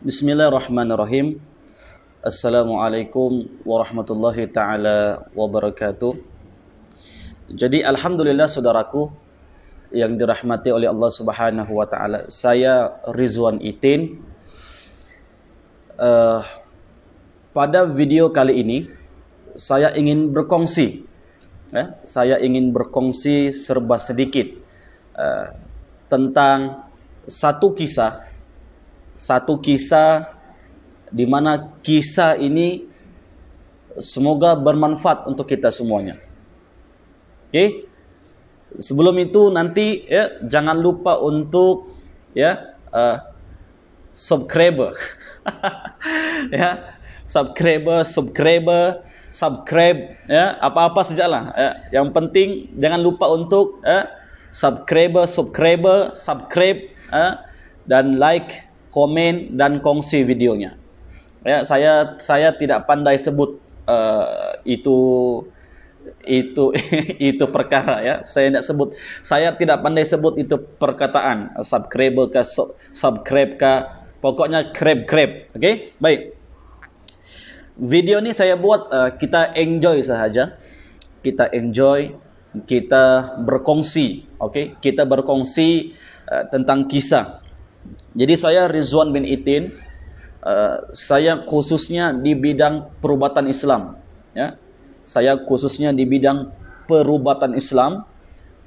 Bismillahirrahmanirrahim. Assalamualaikum warahmatullahi taala wabarakatuh. Jadi alhamdulillah saudaraku yang dirahmati oleh Allah Subhanahu wa taala. Saya Rizwan Itin. Uh, pada video kali ini saya ingin berkongsi eh, saya ingin berkongsi serba sedikit uh, tentang satu kisah satu kisah di mana kisah ini semoga bermanfaat untuk kita semuanya. Oke. Okay? Sebelum itu nanti ya jangan lupa untuk ya uh, subscribe. ya, subscribe, subscribe, subscribe ya, apa-apa sajalah. Ya, yang penting jangan lupa untuk ya subscribe, subscribe, subscribe ya, dan like komen dan kongsi videonya. Ya, saya saya tidak pandai sebut uh, itu itu itu perkara ya. Saya tidak sebut saya tidak pandai sebut itu perkataan Subscribe ke subscribe ke pokoknya crab crab. Okey, baik. Video ni saya buat uh, kita enjoy sahaja. Kita enjoy kita berkongsi, okey? Kita berkongsi uh, tentang kisah jadi saya Rizwan bin Itin uh, saya khususnya di bidang perubatan Islam ya. Saya khususnya di bidang perubatan Islam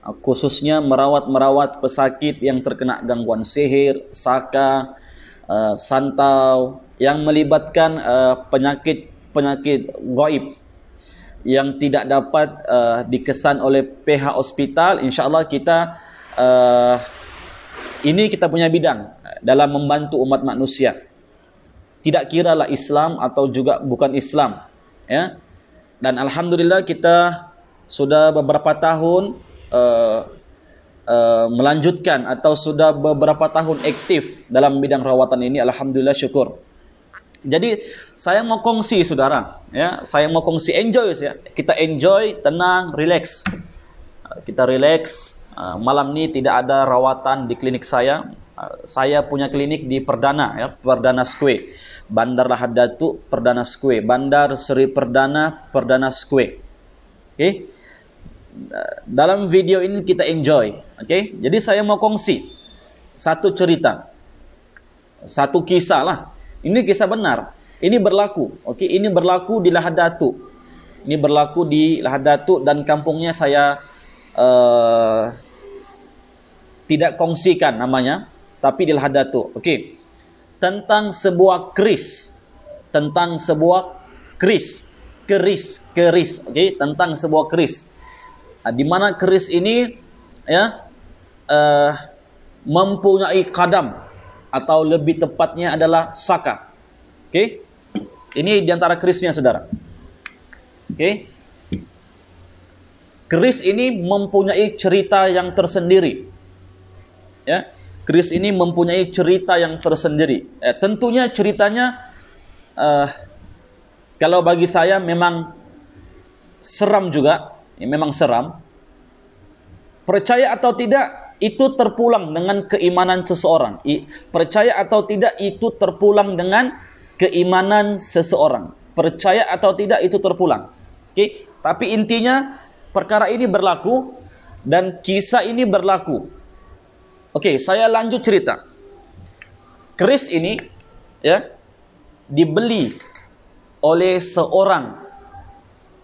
uh, khususnya merawat-merawat pesakit yang terkena gangguan sihir, saka, uh, santau yang melibatkan penyakit-penyakit uh, gaib yang tidak dapat uh, dikesan oleh pihak hospital insyaallah kita uh, ini kita punya bidang dalam membantu umat manusia. Tidak kira lah Islam atau juga bukan Islam, ya. Dan alhamdulillah kita sudah beberapa tahun uh, uh, melanjutkan atau sudah beberapa tahun aktif dalam bidang rawatan ini alhamdulillah syukur. Jadi saya mau kongsi saudara, ya. Saya mau kongsi enjoy ya. Kita enjoy, tenang, relax. Kita relax. Eh, malam ni tidak ada rawatan di klinik saya, saya punya klinik di Perdana ya, Perdana Square. Bandar Lahad Datu Perdana Square, Bandar Seri Perdana Perdana Square. Okey. Dalam video ini kita enjoy, okey. Jadi saya mau kongsi satu cerita. Satu kisah lah. Ini kisah benar. Ini berlaku, okey. Ini berlaku di Lahad Datu. Ini berlaku di Lahad Datu dan kampungnya saya uh, tidak kongsikan namanya tapi di lahad datuk. Okey. Tentang sebuah keris. Tentang sebuah keris. Keris, keris. Okey, tentang sebuah keris. Ah, di mana keris ini ya uh, mempunyai kadam atau lebih tepatnya adalah saka. Okey. Ini di antara kerisnya saudara. Okey. Keris ini mempunyai cerita yang tersendiri. Ya. Chris ini mempunyai cerita yang tersendiri. Eh, tentunya ceritanya eh, kalau bagi saya memang seram juga, ya, memang seram. Percaya atau tidak itu terpulang dengan keimanan seseorang. I, percaya atau tidak itu terpulang dengan keimanan seseorang. Percaya atau tidak itu terpulang. Oke, okay? tapi intinya perkara ini berlaku dan kisah ini berlaku Okay, saya lanjut cerita. Keris ini ya dibeli oleh seorang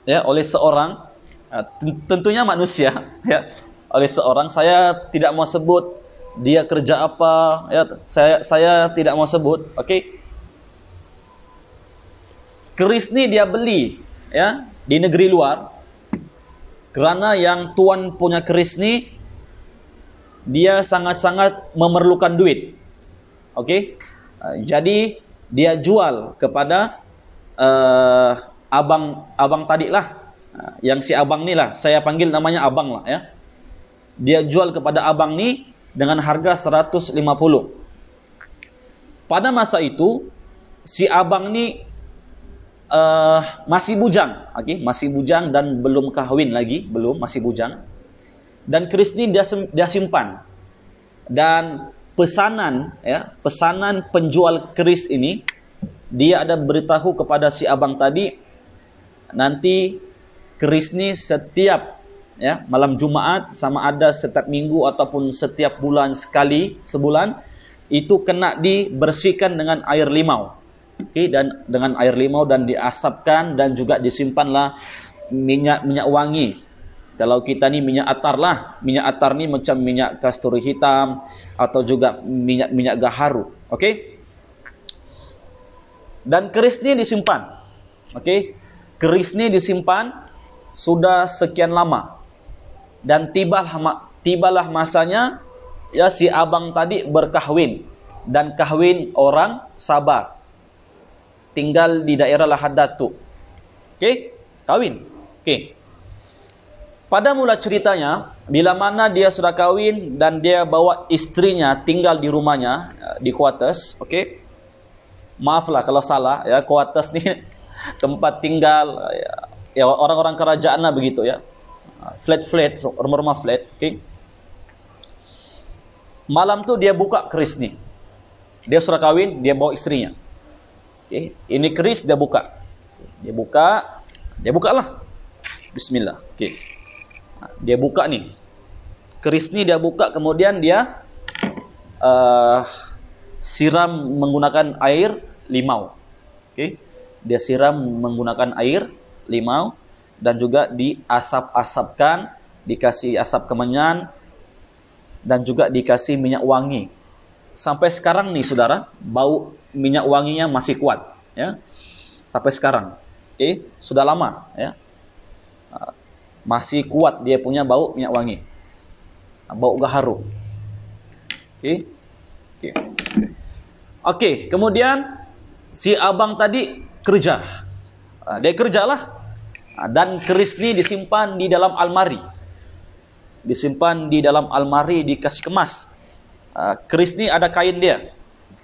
ya oleh seorang ha, tentunya manusia ya oleh seorang saya tidak mau sebut dia kerja apa ya saya saya tidak mau sebut Okay. keris ni dia beli ya di negeri luar kerana yang tuan punya keris ni dia sangat-sangat memerlukan duit. okay? Ah, jadi dia jual kepada uh, abang abang tadi lah ah, yang si abang ni lah saya panggil namanya abang lah ya dia jual kepada abang ni dengan harga 150 pada masa itu si abang ni uh, masih bujang okay? masih bujang dan belum kahwin lagi belum masih bujang dan keris ini dia, dia simpan dan pesanan ya pesanan penjual keris ini dia ada beritahu kepada si abang tadi nanti keris ini setiap ya malam Jumaat sama ada setiap minggu ataupun setiap bulan sekali sebulan itu kena dibersihkan dengan air limau okay, dan dengan air limau dan diasapkan dan juga disimpanlah minyak minyak wangi kalau kita ni minyak atar lah, minyak atar ni macam minyak kasturi hitam atau juga minyak minyak gaharu, okay? Dan keris ni disimpan, okay? Keris ni disimpan sudah sekian lama dan tibalah tibalah masanya ya si abang tadi berkahwin dan kahwin orang Sabah tinggal di daerah Lahad Datuk. Okey, kahwin. Okey. Pada mula ceritanya, bila mana dia sudah kahwin dan dia bawa istrinya tinggal di rumahnya eh, di quarters, okey. Maaflah kalau salah ya, quarters ni tempat tinggal ya, ya orang-orang kerajaan lah begitu ya. Flat-flat, rumah-rumah flat, okey. Malam tu dia buka keris ni. Dia sudah kahwin, dia bawa istrinya. Okey, ini keris dia buka. Dia buka, dia bukalah. Bismillah. Okey. dia buka nih keris nih dia buka kemudian dia uh, siram menggunakan air limau oke okay? dia siram menggunakan air limau dan juga diasap-asapkan dikasih asap kemenyan dan juga dikasih minyak wangi sampai sekarang nih saudara bau minyak wanginya masih kuat ya sampai sekarang oke okay? sudah lama ya masih kuat dia punya bau minyak wangi. Bau gaharu. Okey. Okey. Okey, kemudian si abang tadi kerja. Ah, dia kerjalah. Ah, dan keris ni disimpan di dalam almari. Disimpan di dalam almari dikasih kemas. Ah, keris ni ada kain dia.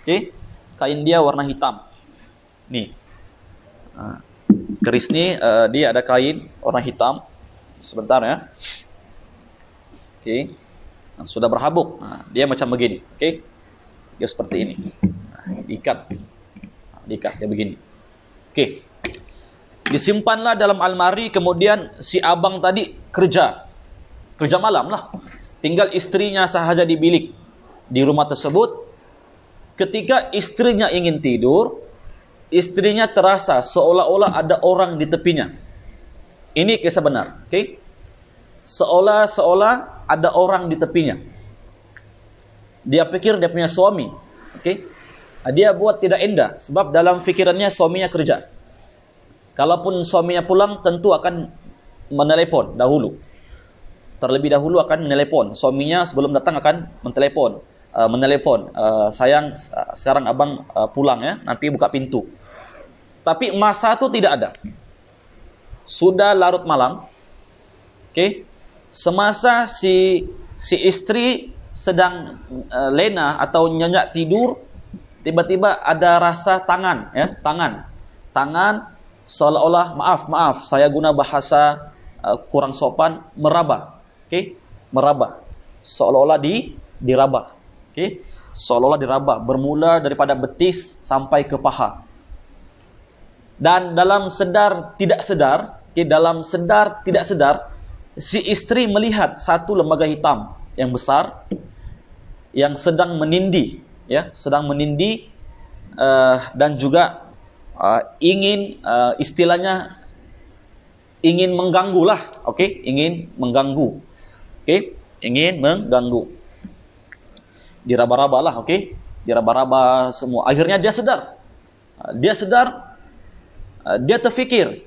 Okey. Kain dia warna hitam. Ni. Keris ni dia ada kain warna hitam sebentar ya. Okey. Sudah berhabuk. Ha, dia macam begini. okay, Dia seperti ini. Ikat. Ha, Ikat dia begini. okay, Disimpanlah dalam almari kemudian si abang tadi kerja. Kerja malam lah. Tinggal istrinya sahaja di bilik. Di rumah tersebut. Ketika istrinya ingin tidur, istrinya terasa seolah-olah ada orang di tepinya. Ini kisah benar, okey? Seolah-seolah ada orang di tepinya. Dia pikir dia punya suami, okey? Dia buat tidak indah sebab dalam fikirannya suaminya kerja. Kalaupun suaminya pulang tentu akan menelepon dahulu. Terlebih dahulu akan menelepon suaminya sebelum datang akan menelepon, uh, menelepon, uh, sayang uh, sekarang abang uh, pulang ya, nanti buka pintu. Tapi masa itu tidak ada sudah larut malam. okay? Semasa si si istri sedang uh, lena atau nyenyak tidur, tiba-tiba ada rasa tangan ya, tangan. Tangan seolah-olah maaf, maaf, saya guna bahasa uh, kurang sopan, meraba. okay? Meraba. Seolah-olah di diraba. okay? Seolah-olah diraba bermula daripada betis sampai ke paha dan dalam sedar tidak sedar okay, dalam sedar tidak sedar si istri melihat satu lembaga hitam yang besar yang sedang menindi ya sedang menindi uh, dan juga uh, ingin uh, istilahnya ingin mengganggu lah okay? ingin mengganggu okay? ingin mengganggu diraba-raba lah okay? diraba-raba semua akhirnya dia sedar dia sedar Ah, dia terfikir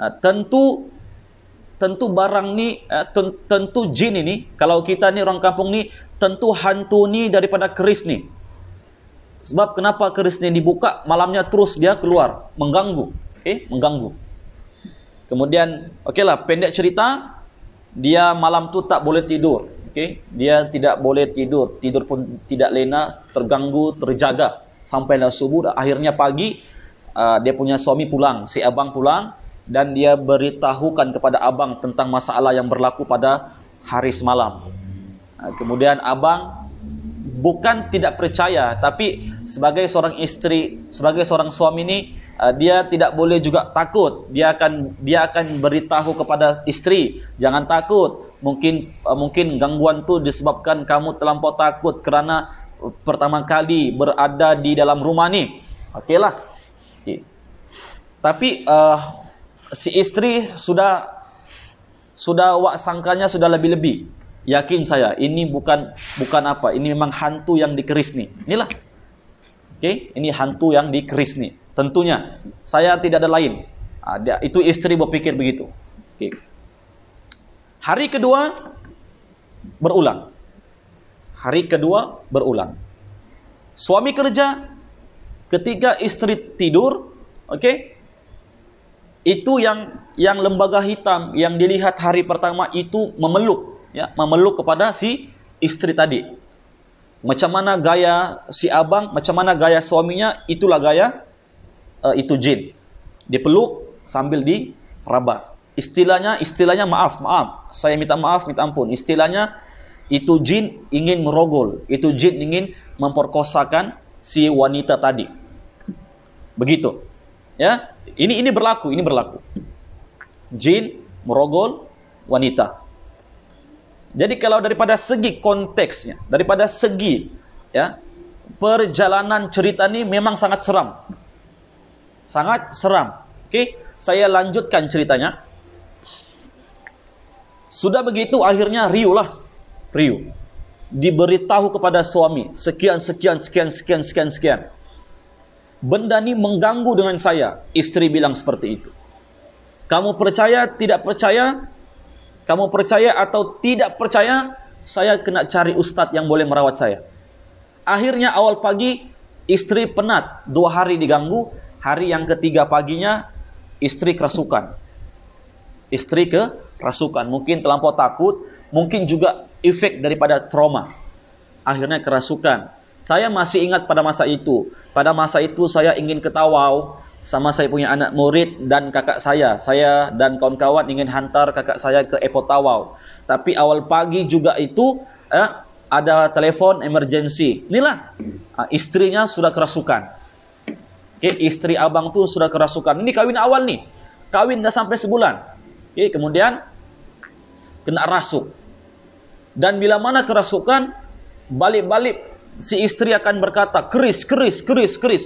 ah, tentu tentu barang ni ah, tentu jin ini kalau kita ni orang kampung ni tentu hantu ni daripada keris ni sebab kenapa keris ni dibuka malamnya terus dia keluar mengganggu okey eh, mengganggu kemudian okeylah pendek cerita dia malam tu tak boleh tidur okey dia tidak boleh tidur tidur pun tidak lena terganggu terjaga sampai dah subuh akhirnya pagi uh, dia punya suami pulang, si abang pulang dan dia beritahukan kepada abang tentang masalah yang berlaku pada hari semalam. Uh, kemudian abang bukan tidak percaya tapi sebagai seorang istri, sebagai seorang suami ini uh, ah, dia tidak boleh juga takut. Dia akan dia akan beritahu kepada istri, jangan takut. Mungkin uh, mungkin gangguan tu disebabkan kamu terlampau takut kerana pertama kali berada di dalam rumah ni. Okeylah. Okay. Tapi uh, si istri sudah sudah wak sangkanya sudah lebih-lebih. Yakin saya, ini bukan bukan apa, ini memang hantu yang dikeris ni. Inilah. Okay. Ini hantu yang dikeris ni. Tentunya, saya tidak ada lain. ada ah, itu istri berpikir begitu. Okay. Hari kedua, berulang. Hari kedua, berulang. Suami kerja, ketika istri tidur okey itu yang yang lembaga hitam yang dilihat hari pertama itu memeluk ya memeluk kepada si istri tadi macam mana gaya si abang macam mana gaya suaminya itulah gaya uh, itu jin dipeluk sambil di raba. istilahnya istilahnya maaf maaf saya minta maaf minta ampun istilahnya itu jin ingin merogol itu jin ingin memperkosakan si wanita tadi Begitu. Ya, ini ini berlaku, ini berlaku. Jin, merogol, wanita. Jadi kalau daripada segi konteksnya, daripada segi ya, perjalanan cerita ini memang sangat seram. Sangat seram. Oke, okay? saya lanjutkan ceritanya. Sudah begitu akhirnya Rio lah. Rio. Diberitahu kepada suami. Sekian, sekian, sekian, sekian, sekian, sekian. benda ini mengganggu dengan saya. Istri bilang seperti itu. Kamu percaya, tidak percaya, kamu percaya atau tidak percaya, saya kena cari ustadz yang boleh merawat saya. Akhirnya awal pagi, istri penat, dua hari diganggu, hari yang ketiga paginya, istri kerasukan. Istri kerasukan, mungkin terlampau takut, mungkin juga efek daripada trauma. Akhirnya kerasukan, Saya masih ingat pada masa itu. Pada masa itu saya ingin ketawau sama saya punya anak murid dan kakak saya. Saya dan kawan-kawan ingin hantar kakak saya ke airport Tawau. Tapi awal pagi juga itu eh, ada telefon emergensi. Inilah ah, istrinya sudah kerasukan. Okay, istri abang tu sudah kerasukan. Ini kawin awal ni. Kawin dah sampai sebulan. Okay, kemudian kena rasuk. Dan bila mana kerasukan, balik-balik si istri akan berkata keris keris keris keris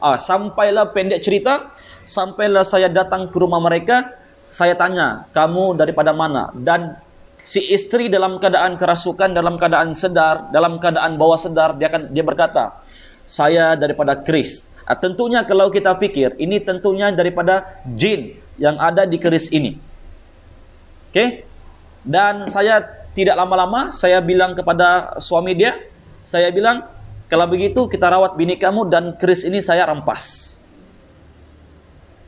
ah sampailah pendek cerita sampailah saya datang ke rumah mereka saya tanya kamu daripada mana dan si istri dalam keadaan kerasukan dalam keadaan sedar dalam keadaan bawah sedar dia akan dia berkata saya daripada keris ah, tentunya kalau kita fikir ini tentunya daripada jin yang ada di keris ini okey dan saya tidak lama-lama saya bilang kepada suami dia saya bilang kalau begitu kita rawat bini kamu dan keris ini saya rampas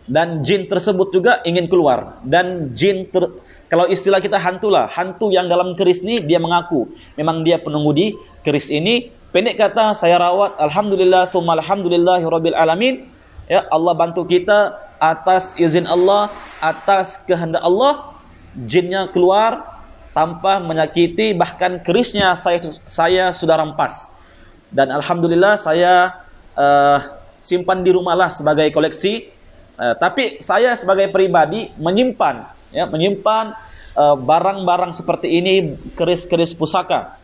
dan jin tersebut juga ingin keluar dan jin ter kalau istilah kita hantu lah hantu yang dalam keris ini dia mengaku memang dia penunggu di keris ini pendek kata saya rawat alhamdulillah summa alhamdulillahirabbil alamin ya Allah bantu kita atas izin Allah atas kehendak Allah jinnya keluar tanpa menyakiti bahkan kerisnya saya saya sudah rampas dan alhamdulillah saya uh, simpan di rumahlah sebagai koleksi uh, tapi saya sebagai pribadi menyimpan ya menyimpan eh, barang-barang uh, seperti ini keris-keris pusaka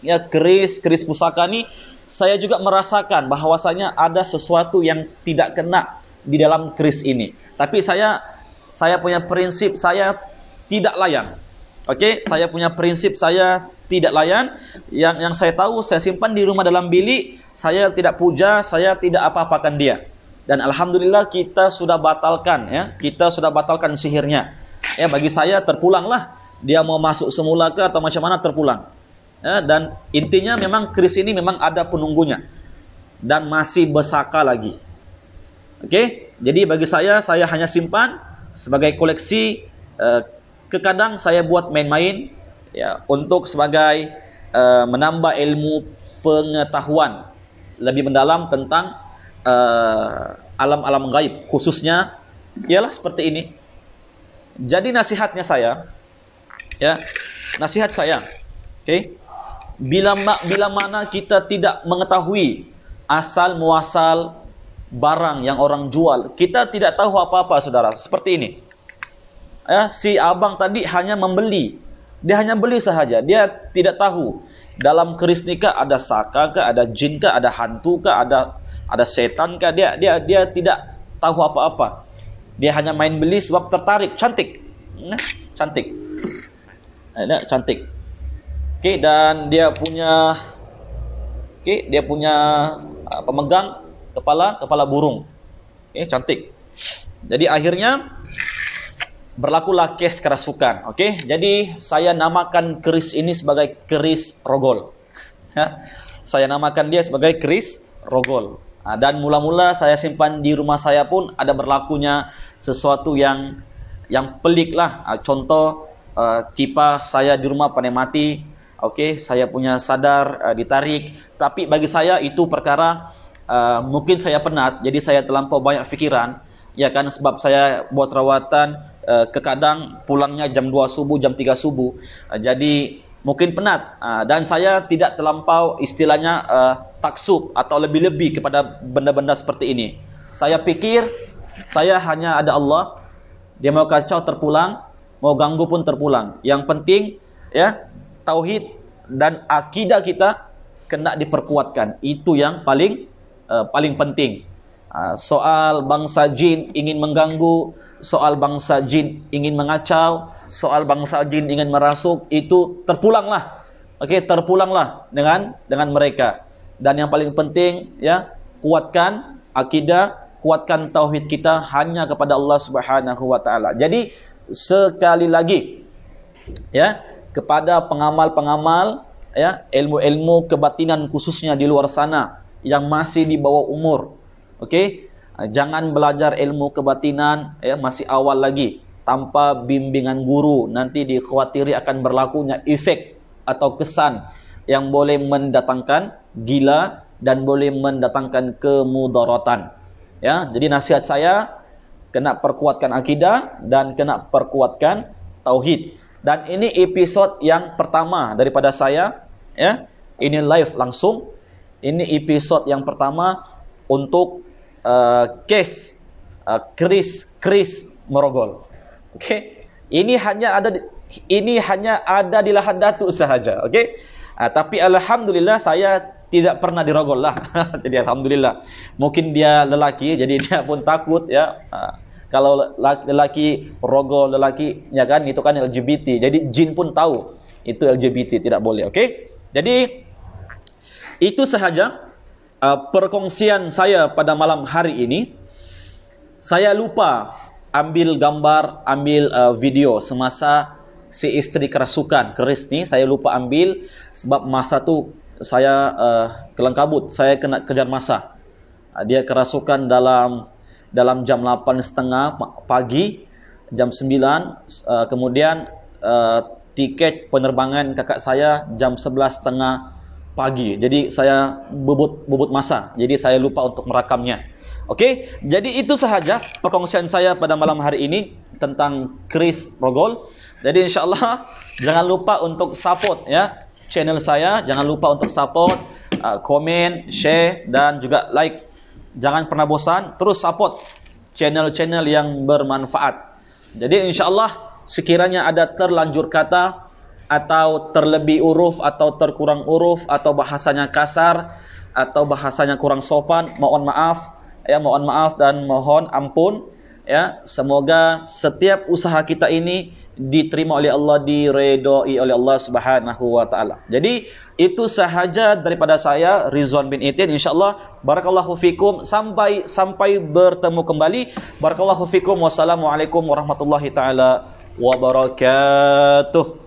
ya keris-keris pusaka ini saya juga merasakan bahwasanya ada sesuatu yang tidak kena di dalam keris ini tapi saya saya punya prinsip saya tidak layan Okey, saya punya prinsip saya tidak layan. Yang yang saya tahu saya simpan di rumah dalam bilik, saya tidak puja, saya tidak apa-apakan dia. Dan alhamdulillah kita sudah batalkan ya, kita sudah batalkan sihirnya. Ya bagi saya terpulanglah dia mau masuk semula ke atau macam mana terpulang. Ya, dan intinya memang kris ini memang ada penunggunya dan masih besaka lagi. Okey, jadi bagi saya saya hanya simpan sebagai koleksi uh, kekadang saya buat main-main ya untuk sebagai uh, menambah ilmu pengetahuan lebih mendalam tentang uh, alam-alam gaib khususnya ialah seperti ini jadi nasihatnya saya ya nasihat saya okey bila bila mana kita tidak mengetahui asal muasal barang yang orang jual kita tidak tahu apa-apa saudara seperti ini ya, si abang tadi hanya membeli. Dia hanya beli sahaja. Dia tidak tahu dalam keris nikah ada saka ke, ada jin ke, ada hantu ke, ada ada setan ke. Dia dia dia tidak tahu apa-apa. Dia hanya main beli sebab tertarik. Cantik. Cantik. Ya, cantik. Okey, dan dia punya okey, dia punya ah, pemegang kepala kepala burung. Okey, cantik. Jadi akhirnya berlakulah kes kerasukan. Okey, jadi saya namakan keris ini sebagai keris rogol. Ya. saya namakan dia sebagai keris rogol. Ah, dan mula-mula saya simpan di rumah saya pun ada berlakunya sesuatu yang yang pelik lah. Ah, contoh ah, kipas saya di rumah pandai mati. Okey, saya punya sadar ditarik. Tapi bagi saya itu perkara mungkin saya penat. Jadi saya terlampau banyak fikiran. Ya kan sebab saya buat rawatan Eh, kekadang pulangnya jam 2 subuh, jam 3 subuh. Eh, jadi mungkin penat eh, dan saya tidak terlampau istilahnya taksub atau lebih-lebih kepada benda-benda seperti ini. Saya pikir saya hanya ada Allah. Dia mau kacau terpulang, mau ganggu pun terpulang. Yang penting ya tauhid dan akidah kita kena diperkuatkan. Itu yang paling uh, paling penting. Uh, soal bangsa jin ingin mengganggu soal bangsa jin ingin mengacau, soal bangsa jin ingin merasuk, itu terpulanglah. Okey, terpulanglah dengan dengan mereka. Dan yang paling penting ya, kuatkan akidah, kuatkan tauhid kita hanya kepada Allah Subhanahu wa taala. Jadi sekali lagi ya, kepada pengamal-pengamal ya, ilmu-ilmu kebatinan khususnya di luar sana yang masih di bawah umur. Okey, Eh, jangan belajar ilmu kebatinan ya, masih awal lagi tanpa bimbingan guru nanti dikhawatiri akan berlakunya efek atau kesan yang boleh mendatangkan gila dan boleh mendatangkan kemudaratan ya jadi nasihat saya kena perkuatkan akidah dan kena perkuatkan tauhid dan ini episod yang pertama daripada saya ya ini live langsung ini episod yang pertama untuk Uh, kes uh, Chris Chris Morogol. Okay, Ini hanya ada di, ini hanya ada di lahan Datuk sahaja, Okay, Uh, tapi alhamdulillah saya tidak pernah dirogol lah. jadi alhamdulillah. Mungkin dia lelaki jadi dia pun takut ya. Uh, kalau lelaki rogol lelaki ya kan itu kan LGBT. Jadi jin pun tahu itu LGBT tidak boleh, Okay, Jadi itu sahaja uh, perkongsian saya pada malam hari ini saya lupa ambil gambar ambil uh, video semasa si isteri kerasukan keris ni saya lupa ambil sebab masa tu saya uh, kelengkabut saya kena kejar masa uh, dia kerasukan dalam dalam jam 8.30 pagi jam 9 uh, kemudian uh, tiket penerbangan kakak saya jam 11.30 pagi. Jadi saya bebut bebut masa. Jadi saya lupa untuk merakamnya. Oke. Okay? Jadi itu sahaja perkongsian saya pada malam hari ini tentang Chris Rogol. Jadi insyaallah jangan lupa untuk support ya channel saya, jangan lupa untuk support, uh, komen, share dan juga like. Jangan pernah bosan terus support channel-channel yang bermanfaat. Jadi insyaallah sekiranya ada terlanjur kata atau terlebih uruf atau terkurang uruf atau bahasanya kasar atau bahasanya kurang sopan mohon maaf ya mohon maaf dan mohon ampun ya semoga setiap usaha kita ini diterima oleh Allah diredoi oleh Allah Subhanahu wa taala jadi itu sahaja daripada saya Rizwan bin Itin insyaallah barakallahu fikum sampai sampai bertemu kembali barakallahu fikum wassalamualaikum warahmatullahi taala wabarakatuh